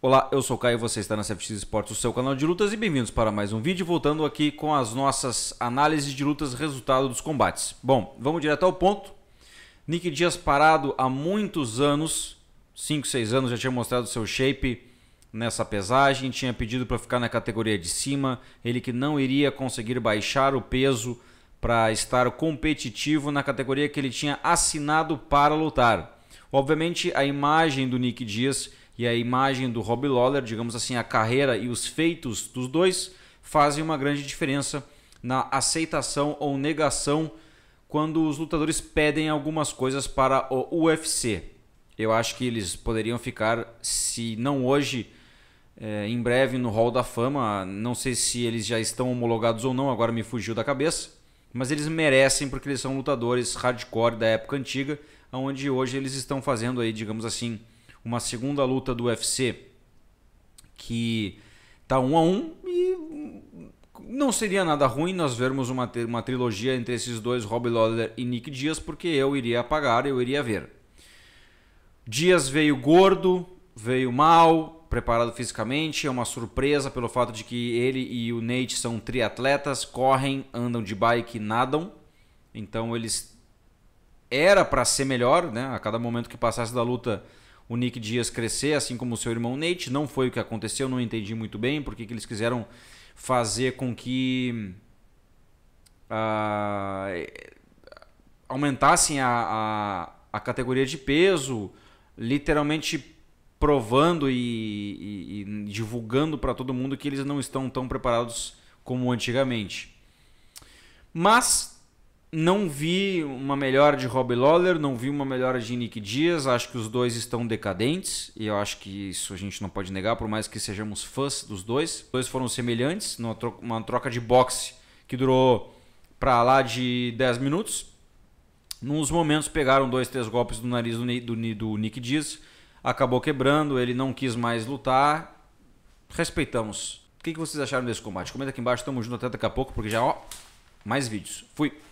Olá, eu sou o Caio e você está na CFX Esportes, o seu canal de lutas, e bem-vindos para mais um vídeo, voltando aqui com as nossas análises de lutas resultado dos combates. Bom, vamos direto ao ponto. Nick Dias parado há muitos anos, 5, 6 anos, já tinha mostrado seu shape nessa pesagem, tinha pedido para ficar na categoria de cima, ele que não iria conseguir baixar o peso para estar competitivo na categoria que ele tinha assinado para lutar. Obviamente, a imagem do Nick Dias e a imagem do Rob Lawler, digamos assim, a carreira e os feitos dos dois fazem uma grande diferença na aceitação ou negação quando os lutadores pedem algumas coisas para o UFC. Eu acho que eles poderiam ficar, se não hoje, é, em breve no Hall da Fama. Não sei se eles já estão homologados ou não, agora me fugiu da cabeça. Mas eles merecem porque eles são lutadores hardcore da época antiga, onde hoje eles estão fazendo aí, digamos assim, uma segunda luta do UFC que tá um a um e não seria nada ruim nós vermos uma, uma trilogia entre esses dois, Robbie Lawler e Nick Dias, porque eu iria pagar, eu iria ver. Dias veio gordo, veio mal, preparado fisicamente, é uma surpresa pelo fato de que ele e o Nate são triatletas, correm, andam de bike, nadam. Então eles era para ser melhor, né? A cada momento que passasse da luta, o Nick Dias crescer, assim como o seu irmão Nate. Não foi o que aconteceu, não entendi muito bem porque que eles quiseram fazer com que uh, aumentassem a, a, a, categoria de peso, literalmente provando e, e, e divulgando para todo mundo que eles não estão tão preparados como antigamente. Mas não vi uma melhora de Rob Lawler, não vi uma melhora de Nick Diaz, Acho que os dois estão decadentes e eu acho que isso a gente não pode negar, por mais que sejamos fãs dos dois. Os dois foram semelhantes numa troca, uma troca de boxe que durou para lá de 10 minutos. Nos momentos pegaram dois, três golpes no nariz do, do, do Nick Diaz, acabou quebrando, ele não quis mais lutar. Respeitamos. O que, que vocês acharam desse combate? Comenta aqui embaixo, tamo junto até daqui a pouco, porque já ó, mais vídeos. Fui.